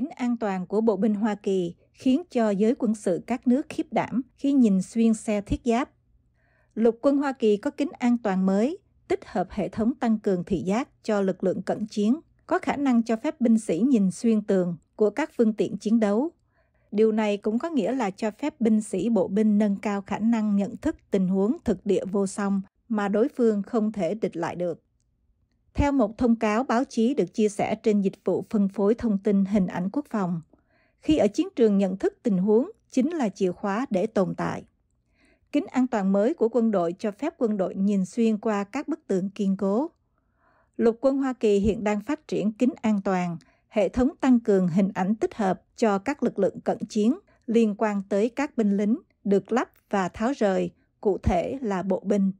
kính an toàn của bộ binh Hoa Kỳ khiến cho giới quân sự các nước khiếp đảm khi nhìn xuyên xe thiết giáp. Lục quân Hoa Kỳ có kính an toàn mới, tích hợp hệ thống tăng cường thị giác cho lực lượng cận chiến, có khả năng cho phép binh sĩ nhìn xuyên tường của các phương tiện chiến đấu. Điều này cũng có nghĩa là cho phép binh sĩ bộ binh nâng cao khả năng nhận thức tình huống thực địa vô song mà đối phương không thể địch lại được. Theo một thông cáo báo chí được chia sẻ trên dịch vụ phân phối thông tin hình ảnh quốc phòng, khi ở chiến trường nhận thức tình huống chính là chìa khóa để tồn tại. Kính an toàn mới của quân đội cho phép quân đội nhìn xuyên qua các bức tường kiên cố. Lục quân Hoa Kỳ hiện đang phát triển kính an toàn, hệ thống tăng cường hình ảnh tích hợp cho các lực lượng cận chiến liên quan tới các binh lính được lắp và tháo rời, cụ thể là bộ binh.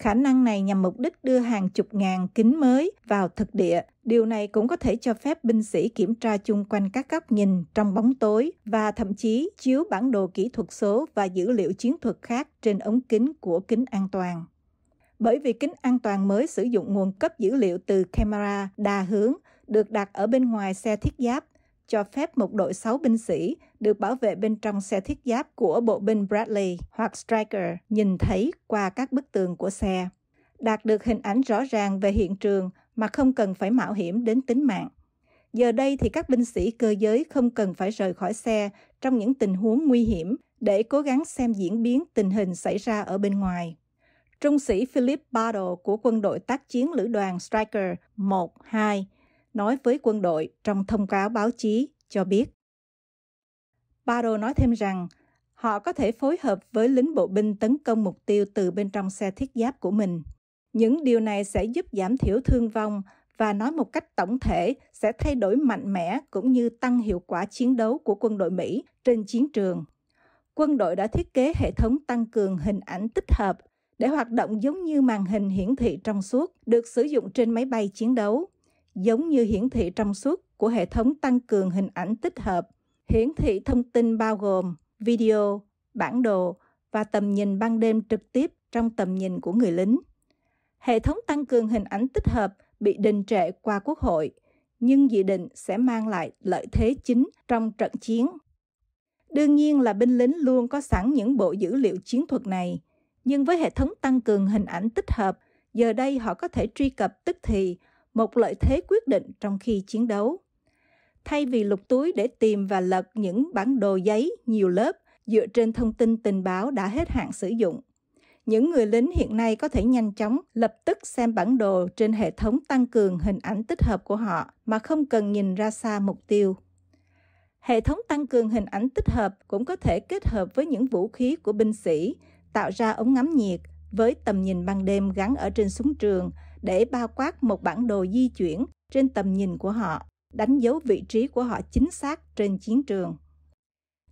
Khả năng này nhằm mục đích đưa hàng chục ngàn kính mới vào thực địa. Điều này cũng có thể cho phép binh sĩ kiểm tra chung quanh các góc nhìn trong bóng tối và thậm chí chiếu bản đồ kỹ thuật số và dữ liệu chiến thuật khác trên ống kính của kính an toàn. Bởi vì kính an toàn mới sử dụng nguồn cấp dữ liệu từ camera đa hướng được đặt ở bên ngoài xe thiết giáp cho phép một đội 6 binh sĩ được bảo vệ bên trong xe thiết giáp của bộ binh Bradley hoặc Striker nhìn thấy qua các bức tường của xe. Đạt được hình ảnh rõ ràng về hiện trường mà không cần phải mạo hiểm đến tính mạng. Giờ đây thì các binh sĩ cơ giới không cần phải rời khỏi xe trong những tình huống nguy hiểm để cố gắng xem diễn biến tình hình xảy ra ở bên ngoài. Trung sĩ Philip Battle của quân đội tác chiến lữ đoàn Striker 1-2 nói với quân đội trong thông cáo báo chí cho biết. Baro nói thêm rằng họ có thể phối hợp với lính bộ binh tấn công mục tiêu từ bên trong xe thiết giáp của mình. Những điều này sẽ giúp giảm thiểu thương vong và nói một cách tổng thể sẽ thay đổi mạnh mẽ cũng như tăng hiệu quả chiến đấu của quân đội Mỹ trên chiến trường. Quân đội đã thiết kế hệ thống tăng cường hình ảnh tích hợp để hoạt động giống như màn hình hiển thị trong suốt được sử dụng trên máy bay chiến đấu giống như hiển thị trong suốt của hệ thống tăng cường hình ảnh tích hợp. Hiển thị thông tin bao gồm video, bản đồ và tầm nhìn ban đêm trực tiếp trong tầm nhìn của người lính. Hệ thống tăng cường hình ảnh tích hợp bị đình trệ qua Quốc hội, nhưng dự định sẽ mang lại lợi thế chính trong trận chiến. Đương nhiên là binh lính luôn có sẵn những bộ dữ liệu chiến thuật này, nhưng với hệ thống tăng cường hình ảnh tích hợp, giờ đây họ có thể truy cập tức thì một lợi thế quyết định trong khi chiến đấu. Thay vì lục túi để tìm và lật những bản đồ giấy nhiều lớp dựa trên thông tin tình báo đã hết hạn sử dụng, những người lính hiện nay có thể nhanh chóng lập tức xem bản đồ trên hệ thống tăng cường hình ảnh tích hợp của họ mà không cần nhìn ra xa mục tiêu. Hệ thống tăng cường hình ảnh tích hợp cũng có thể kết hợp với những vũ khí của binh sĩ, tạo ra ống ngắm nhiệt với tầm nhìn ban đêm gắn ở trên súng trường để bao quát một bản đồ di chuyển trên tầm nhìn của họ, đánh dấu vị trí của họ chính xác trên chiến trường.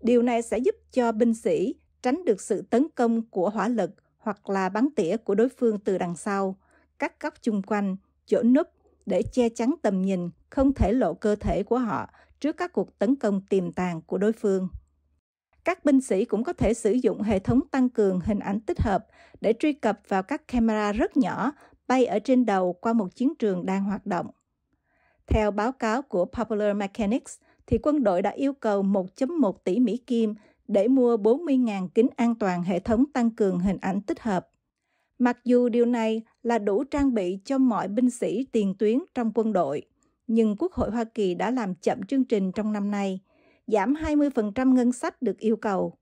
Điều này sẽ giúp cho binh sĩ tránh được sự tấn công của hỏa lực hoặc là bắn tỉa của đối phương từ đằng sau, các góc chung quanh, chỗ núp để che chắn tầm nhìn, không thể lộ cơ thể của họ trước các cuộc tấn công tiềm tàng của đối phương. Các binh sĩ cũng có thể sử dụng hệ thống tăng cường hình ảnh tích hợp để truy cập vào các camera rất nhỏ bay ở trên đầu qua một chiến trường đang hoạt động. Theo báo cáo của Popular Mechanics, thì quân đội đã yêu cầu 1.1 tỷ Mỹ Kim để mua 40.000 kính an toàn hệ thống tăng cường hình ảnh tích hợp. Mặc dù điều này là đủ trang bị cho mọi binh sĩ tiền tuyến trong quân đội, nhưng Quốc hội Hoa Kỳ đã làm chậm chương trình trong năm nay, giảm 20% ngân sách được yêu cầu.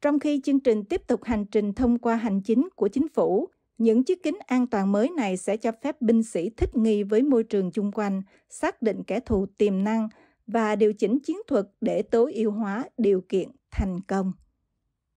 Trong khi chương trình tiếp tục hành trình thông qua hành chính của chính phủ những chiếc kính an toàn mới này sẽ cho phép binh sĩ thích nghi với môi trường chung quanh, xác định kẻ thù tiềm năng và điều chỉnh chiến thuật để tối ưu hóa điều kiện thành công.